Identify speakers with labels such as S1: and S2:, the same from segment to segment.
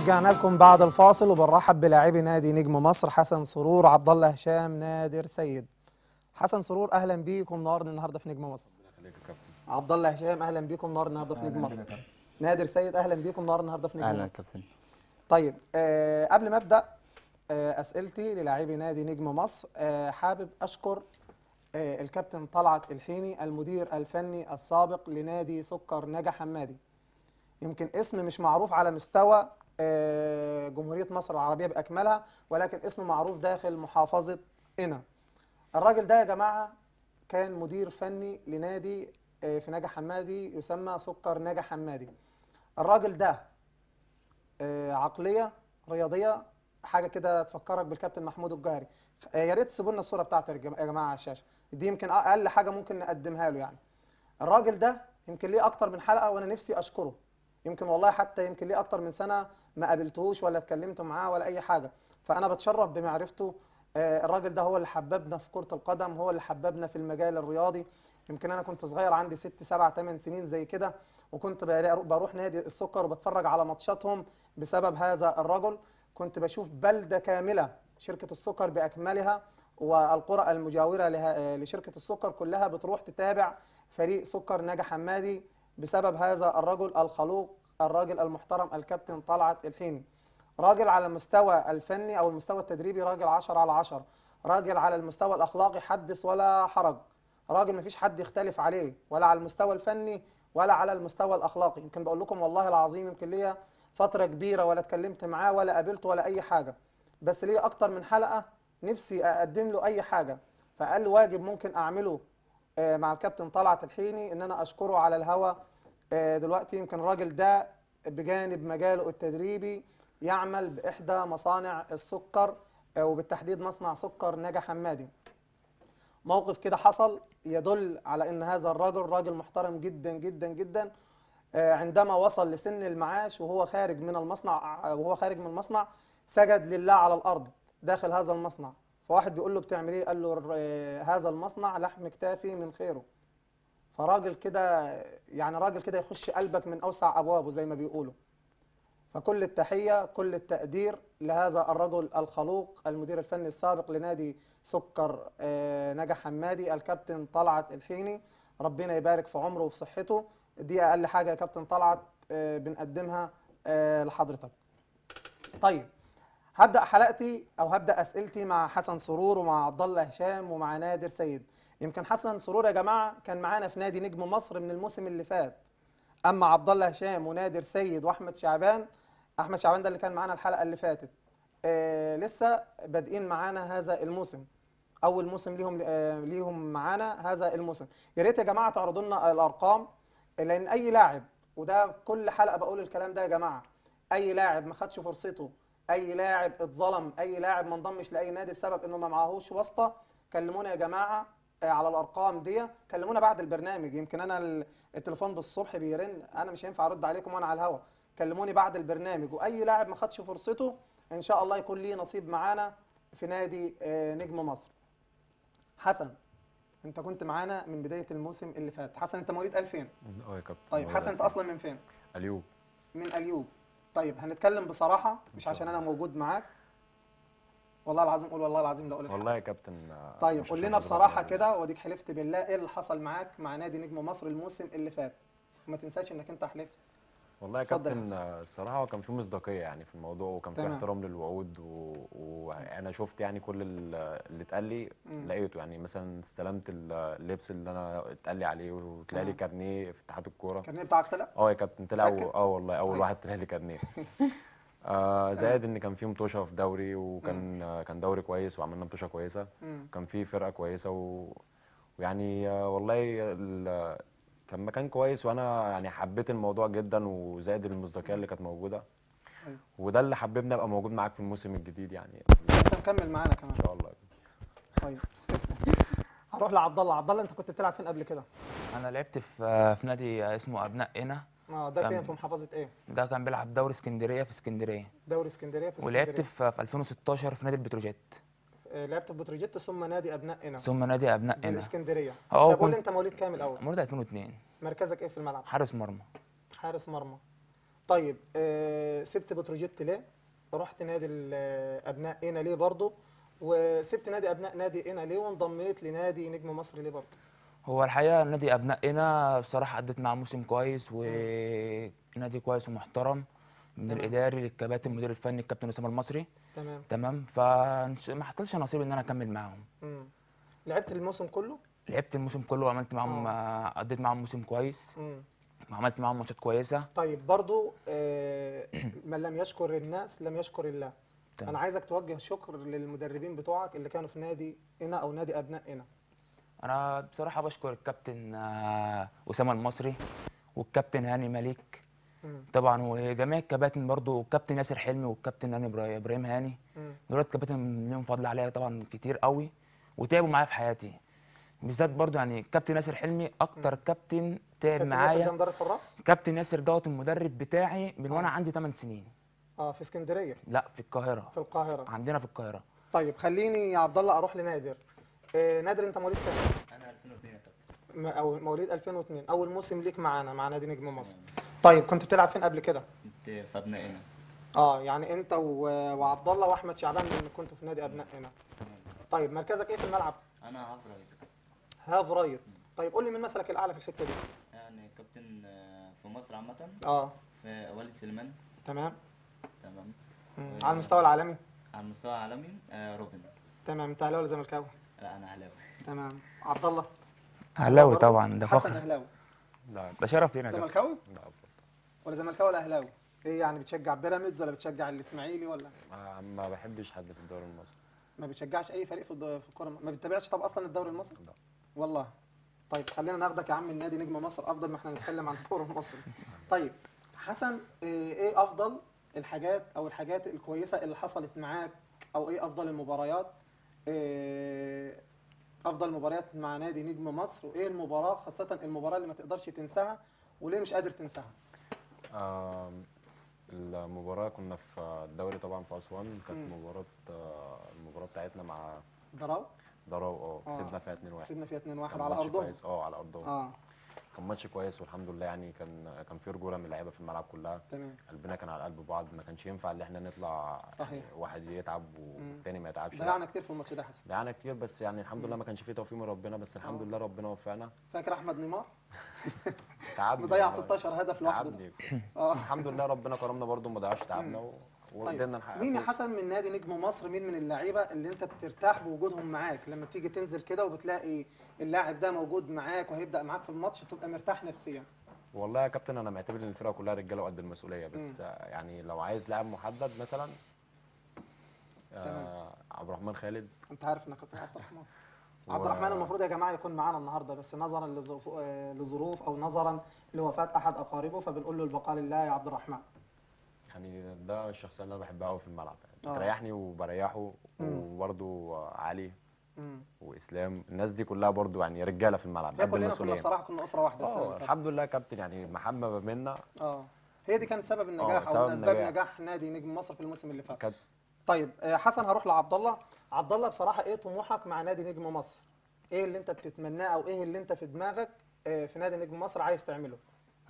S1: ورجعنا لكم بعد الفاصل وبنرحب بلاعبي نادي نجم مصر حسن سرور عبد الله هشام نادر سيد حسن سرور اهلا بيكم نار النهارده في نجم مصر عبد الله هشام اهلا بيكم نار النهارده في نجم مصر نادر سيد اهلا بيكم نار النهارده في نجم مصر اهلا كابتن طيب آه قبل ما ابدا آه اسئلتي للاعبي نادي نجم مصر آه حابب اشكر آه الكابتن طلعت الحيني المدير الفني السابق لنادي سكر نجا حمادي يمكن اسم مش معروف على مستوى آه، جمهورية مصر العربية بأكملها ولكن اسم معروف داخل محافظة قنا الراجل ده يا جماعة كان مدير فني لنادي آه، في ناجح حمادي يسمى سكر ناجح حمادي الراجل ده آه، عقلية رياضية حاجة كده تفكرك بالكابتن محمود الجهري يا ريت تسيبوا لنا الصورة بتاعته يا جماعة على الشاشة دي يمكن أقل حاجة ممكن نقدمها له يعني الراجل ده يمكن ليه أكتر من حلقة وأنا نفسي أشكره يمكن والله حتى يمكن ليه اكتر من سنه ما قابلتهوش ولا اتكلمت معاه ولا اي حاجه فانا بتشرف بمعرفته آه، الراجل ده هو اللي حببنا في كره القدم هو اللي حببنا في المجال الرياضي يمكن انا كنت صغير عندي ست سبع ثمان سنين زي كده وكنت بروح نادي السكر وبتفرج على ماتشاتهم بسبب هذا الرجل كنت بشوف بلده كامله شركه السكر باكملها والقرى المجاوره لشركه السكر كلها بتروح تتابع فريق سكر ناجي حمادي بسبب هذا الرجل الخلوق الراجل المحترم الكابتن طلعت الحيني راجل على المستوى الفني أو المستوى التدريبي راجل 10 على 10 راجل على المستوى الأخلاقي حدث ولا حرج راجل مفيش حد يختلف عليه ولا على المستوى الفني ولا على المستوى الأخلاقي يمكن بقول لكم والله العظيم يمكن ليا فترة كبيرة ولا اتكلمت معاه ولا قابلته ولا أي حاجة بس ليا أكتر من حلقة نفسي أقدم له أي حاجة فقال واجب ممكن أعمله آه، مع الكابتن طلعت الحيني ان انا اشكره على الهوا آه، دلوقتي يمكن الراجل ده بجانب مجاله التدريبي يعمل بإحدى مصانع السكر آه، وبالتحديد مصنع سكر ناجي حمادي موقف كده حصل يدل على ان هذا الرجل راجل محترم جدا جدا جدا آه، عندما وصل لسن المعاش وهو خارج من المصنع وهو خارج من المصنع سجد لله على الارض داخل هذا المصنع فواحد بيقول له بتعمل ايه قال له هذا المصنع لحم كتافي من خيره فراجل كده يعني راجل كده يخش قلبك من أوسع أبوابه زي ما بيقولوا فكل التحية كل التقدير لهذا الرجل الخلوق المدير الفني السابق لنادي سكر آه، نجا حمادي الكابتن طلعت الحيني ربنا يبارك في عمره وفي صحته دي أقل حاجة يا كابتن طلعت آه، بنقدمها آه، لحضرتك طيب هبدأ حلقتي أو هبدأ أسئلتي مع حسن سرور ومع عبد الله هشام ومع نادر سيد يمكن حسن سرور يا جماعه كان معانا في نادي نجم مصر من الموسم اللي فات اما عبد الله هشام ونادر سيد واحمد شعبان احمد شعبان ده اللي كان معانا الحلقه اللي فاتت آه لسه بادئين معانا هذا الموسم اول موسم ليهم آه ليهم معانا هذا الموسم يا ريت يا جماعه تعرضوا لنا الارقام لان اي لاعب وده كل حلقه بقول الكلام ده يا جماعه اي لاعب ما خدش فرصته اي لاعب اتظلم اي لاعب ما انضمش لاي نادي بسبب انه ما معاهوش واسطه كلمونا يا جماعه آه، على الارقام دي كلمونا بعد البرنامج يمكن انا التليفون بالصبح بيرن انا مش هينفع ارد عليكم وانا على الهوا كلموني بعد البرنامج واي لاعب ما خدش فرصته ان شاء الله يكون ليه نصيب معانا في نادي آه، نجم مصر حسن انت كنت معانا من بدايه الموسم اللي فات حسن انت مواليد 2000
S2: اه يا كابتن طيب حسن انت اصلا من فين اليوب
S1: من اليوب طيب هنتكلم بصراحه مش عشان انا موجود معاك والله العظيم قول والله العظيم لا اقول والله يا كابتن آه، طيب قول لنا بصراحه كده واديك حلفت بالله ايه اللي حصل معاك مع نادي نجم مصر الموسم اللي فات وما تنساش انك انت حلفت
S2: والله يا كابتن آه، الصراحه هو كان في مصداقيه يعني في الموضوع وكان في احترام للوعود وانا و... شفت يعني كل اللي اتقال لي لقيته يعني مثلا استلمت اللبس اللي انا اتقال لي عليه وطلع لي كارنيه في اتحاد الكوره الكارنيه بتاعك طلع؟ اه يا كابتن طلع اه والله اول واحد طلع لي كارنيه آه زائد ان كان في مطوشه في دوري وكان مم. آه، كان دوري كويس وعملنا مطوشه كويسه مم. كان في فرقه كويسه و... ويعني آه، والله ال... كان مكان كويس وانا يعني حبيت الموضوع جدا وزائد المصداقيه اللي كانت موجوده مم. أيوه. وده اللي حببني ابقى موجود معاك في الموسم الجديد يعني انت
S1: مكمل معانا كمان ان شاء الله طيب هروح لعبد الله عبد الله انت كنت بتلعب فين قبل كده
S3: انا لعبت في آه، في نادي اسمه ابناء هنا
S1: اه ده فين في محافظه ايه؟
S3: ده كان بيلعب دوري اسكندريه في اسكندريه
S1: دوري اسكندريه في اسكندريه ولعبت
S3: في, 2016 في نادي البتروجيت
S1: آه، لعبت في بتروجيت ثم نادي ابناء هنا ثم
S3: نادي ابنائنا الاسكندريه
S1: اه طب قول انت مواليد كام الاول؟
S3: مواليد 2002
S1: مركزك ايه في الملعب؟ حارس مرمى حارس مرمى طيب آه سبت بتروجيت ليه؟ رحت نادي هنا ليه برضه؟ وسبت نادي ابناء نادي انا ليه وانضميت لنادي نجم مصر ليه برضه؟
S3: هو الحقيقه نادي ابنائنا بصراحه ادت مع موسم كويس ونادي كويس ومحترم من تمام. الاداري للكباتن المدير الفني الكابتن اسامه المصري تمام تمام فما حصلش نصيب ان انا اكمل معاهم
S1: لعبت الموسم كله
S3: لعبت الموسم كله وعملت معاهم قضيت آه. آه، معاهم موسم كويس مم. وعملت معاهم ماتشات كويسه
S1: طيب برضو آه من لم يشكر الناس لم يشكر الله تمام. انا عايزك توجه شكر للمدربين بتوعك اللي كانوا في نادي هنا او نادي ابناء هنا
S3: انا بصراحه بشكر الكابتن آه، اسامه المصري والكابتن هاني مليك طبعا وجميع الكباتن برضو والكابتن ياسر حلمي والكابتن هاني ابراهيم هاني دول كباتن لهم فضل عليا طبعا كتير قوي وتعبوا معايا في حياتي بالذات برضو يعني كابتن ياسر حلمي اكتر كابتن تعب معايا كابتن ياسر ده مدرب حراس كابتن ياسر دوت المدرب بتاعي من وانا آه. عندي 8 سنين
S1: اه في اسكندريه
S3: لا في القاهره في القاهره عندنا في القاهره
S1: طيب خليني يا عبد الله اروح لنادر إيه، نادر انت مواليد كام؟ انا 2002 يا او مواليد 2002 اول موسم ليك معانا مع نادي نجم مصر طيب كنت بتلعب فين قبل كده؟ كنت في ابناء هنا اه يعني انت وعبد الله واحمد شعبان اللي كنتوا في نادي ابناء هنا طيب مركزك ايه في الملعب؟
S3: انا هاف رايت
S1: هاف رايت طيب قول لي مين مثلك الاعلى في الحته دي؟
S3: يعني كابتن آه، في مصر عامه اه في والد سليمان تمام تمام
S1: على المستوى العالمي
S3: على المستوى العالمي آه روبن تمام انت اهلاوي ولا زملكاوي؟ لا
S1: انا اهلاوي تمام عبد الله
S3: اهلاوي طبعا ده فخر حسن
S1: اهلاوي لا
S3: ده شرف لينا زملكاوي؟
S2: لا
S1: ولا زملكاوي ولا اهلاوي؟ ايه يعني بتشجع بيراميدز ولا بتشجع الاسماعيلي ولا؟
S2: ما, آه، ما بحبش حد في الدوري المصري
S1: ما بتشجعش اي فريق في في الكوره ما بتتابعش طب اصلا الدوري المصري؟ لا والله طيب خلينا ناخدك يا عم النادي نجم مصر افضل ما احنا نتكلم عن الدوري المصري طيب حسن إيه،, ايه افضل الحاجات او الحاجات الكويسه اللي حصلت معاك او ايه افضل المباريات آه، افضل مباريات مع نادي نجم مصر وايه المباراه خاصه المباراه اللي ما تقدرش تنساها وليه مش قادر تنساها
S2: المباراه كنا في الدوري طبعا في اسوان كانت مباراه آه، المباراه بتاعتنا مع دراو دراو اه, آه. كسبنا فيها 2-1 كسبنا فيها
S1: 2-1 على ارضهم
S2: اه على ارضهم اه كان ماتش كويس والحمد لله يعني كان كان في رجوله من اللعيبه في الملعب كلها تمام قلبنا كان على قلب بعض ما كانش ينفع ان احنا نطلع صحيح يعني واحد يتعب والتاني ما يتعبش ضيعنا كتير في الماتش ده حسن ضيعنا كتير بس يعني الحمد لله ما كانش في توفيق من ربنا بس الحمد آه. لله ربنا وفقنا فاكر احمد نيمار تعبني مضيع 16 هدف لوحده اه الحمد لله ربنا كرمنا برده ما ضيعش تعبنا طيب، وقدرنا طيب. نحقق مين يا
S1: حسن من نادي نجم مصر مين من اللعيبه اللي انت بترتاح بوجودهم معاك لما بتيجي تنزل كده وبتلاقي اللاعب ده موجود معاك وهيبدا معاك في الماتش تبقى مرتاح نفسيا
S2: والله يا كابتن انا معتبر ان الفرقه كلها رجاله وقد المسؤوليه بس م. يعني لو عايز لاعب محدد مثلا آه عبد الرحمن خالد
S1: انت عارف انك كنت عبد الرحمن عبد الرحمن المفروض يا جماعه يكون معانا النهارده بس نظرا آه، لظروف او نظرا لوفاه احد اقاربه فبنقول له البقاء لله يا عبد الرحمن
S2: يعني ده الشخصيه اللي انا بحبها قوي في الملعب يعني آه. بتريحني وبريحه وبرده علي واسلام الناس دي كلها برده يعني رجاله في الملعب ده كلنا كنا بصراحه
S1: كنا اسره واحده السنه آه، الحمد
S2: لله كابتن يعني ما منا
S1: اه هي دي كانت سبب النجاح آه، او من اسباب نجاح نادي نجم مصر في الموسم اللي فات طيب حسن هروح لعبد الله عبد الله بصراحه ايه طموحك مع نادي نجم مصر ايه اللي انت بتتمناه او ايه اللي انت في دماغك في نادي نجم مصر عايز تعمله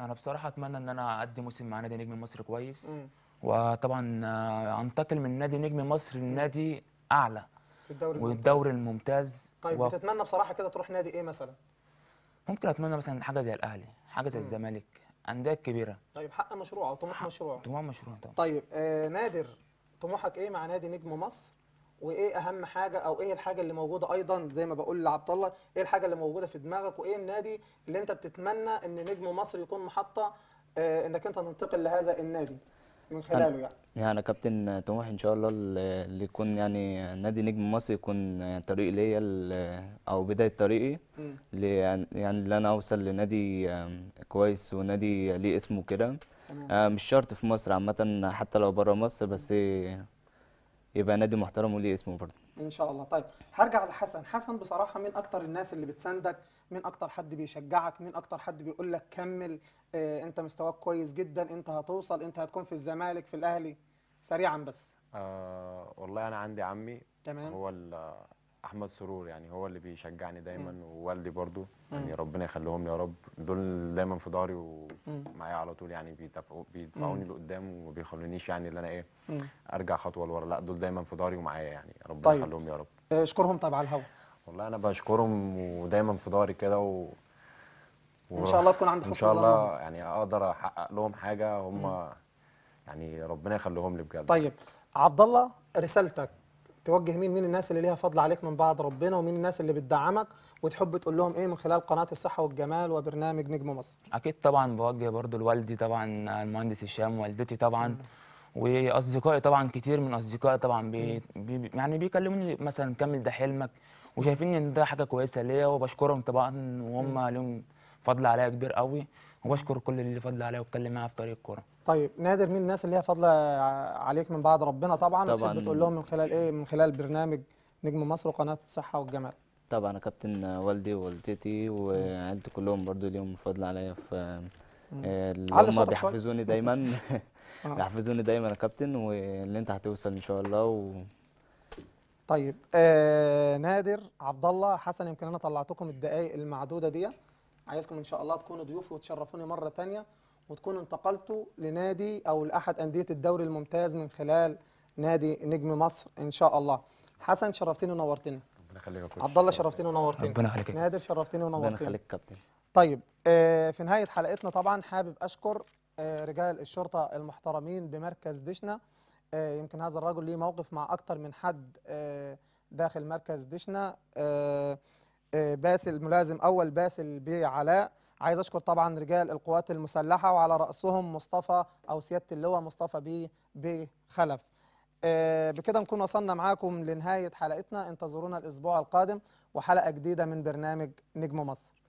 S3: انا بصراحه اتمنى ان انا اقدم موسم مع نادي نجم مصر كويس مم. وطبعا آه، انتقل من نادي نجم مصر لنادي اعلى في الدوري والدوري الممتاز طيب و... بتتمنى
S1: بصراحه كده تروح نادي ايه مثلا
S3: ممكن اتمنى مثلا حاجه زي الاهلي حاجه زي الزمالك انديه كبيره
S1: طيب حق مشروع او طموح مشروع طموح مشروع طبعا طيب آه نادر طموحك ايه مع نادي نجم مصر وايه اهم حاجه او ايه الحاجه اللي موجوده ايضا زي ما بقول لعبد الله ايه الحاجه اللي موجوده في دماغك وايه النادي اللي انت بتتمنى ان نجم مصر يكون محطه آه، انك انت تنتقل لهذا النادي من خلاله يعني
S3: يعني انا كابتن طموحي ان شاء الله اللي يكون يعني نادي نجم مصر يكون طريق ليا او بدايه طريقي يعني اللي انا اوصل لنادي كويس ونادي ليه اسمه كده آه، مش شرط في مصر عامه حتى لو بره مصر بس يبقى نادي محترم وليه اسمه برضه
S1: ان شاء الله طيب هرجع لحسن حسن بصراحه من اكتر الناس اللي بتساندك من اكتر حد بيشجعك من اكتر حد بيقول لك كمل آه انت مستواك كويس جدا انت هتوصل انت هتكون في الزمالك في الاهلي سريعا
S2: بس آه والله انا عندي عمي تمام هو احمد سرور يعني هو اللي بيشجعني دايما ووالدي برضو يعني ربنا يخليهم لي يا رب دول دايما في ظهري ومعايا على طول يعني بيدفعوني لقدام وما بيخلونيش يعني اللي انا ايه ارجع خطوه لورا لا دول دايما في ظهري ومعايا يعني ربنا طيب. يخليهم يا رب
S1: آه، اشكرهم طبعا على الهوا
S2: والله انا بشكرهم ودايما في ظهري كده و... و... ان شاء الله تكون عند حسن ان شاء الله يعني اقدر احقق لهم حاجه هم يعني ربنا يخليهم لي بجد طيب
S1: عبد الله رسالتك توجه مين مين الناس اللي ليها فضل عليك من بعد ربنا ومين الناس اللي بتدعمك وتحب تقول لهم ايه من خلال قناه الصحه والجمال وبرنامج نجم مصر
S3: اكيد طبعا بوجه برضو لوالدي طبعا المهندس هشام والدتي طبعا م. واصدقائي طبعا كتير من اصدقائي طبعا بي بي يعني بيكلموني مثلا كمل ده حلمك وشايفين ان ده حاجه كويسه ليا وبشكرهم طبعا وهم لهم فضل عليا كبير قوي واشكر كل اللي فضل عليا واتكلم معايا في طريق الكوره
S1: طيب نادر مين الناس اللي هي فضل عليك من بعد ربنا طبعا, طبعا تحب تقول لهم من خلال ايه من خلال برنامج نجم مصر وقناه الصحه والجمال
S3: طبعا انا كابتن والدي ووالدتي وعيلتي كلهم برضو ليهم فضل عليا في آه، اللي هم بيحفزوني دايما آه. بيحفزوني دايما يا كابتن واللي انت هتوصل ان شاء الله و...
S1: طيب آه نادر عبد الله حسن يمكن انا طلعتكم الدقائق المعدوده ديت عايزكم ان شاء الله تكونوا ضيوفي وتشرفوني مره ثانيه وتكونوا انتقلتوا لنادي او لاحد انديه الدوري الممتاز من خلال نادي نجم مصر ان شاء الله حسن شرفتني ونورتني ربنا يخليك يا كابتن. عبد الله شرفتني ونورتني ربنا يخليك نادر شرفتني ونورتني ربنا يخليك كابتن طيب آه في نهايه حلقتنا طبعا حابب اشكر آه رجال الشرطه المحترمين بمركز دشنا آه يمكن هذا الرجل ليه موقف مع اكثر من حد آه داخل مركز دشنا آه آه، باسل ملازم اول باسل بعلاء عايز اشكر طبعا رجال القوات المسلحه وعلى راسهم مصطفى او سياده اللواء مصطفى بي بخلف آه، بكده نكون وصلنا معاكم لنهايه حلقتنا انتظرونا الاسبوع القادم وحلقه جديده من برنامج نجم مصر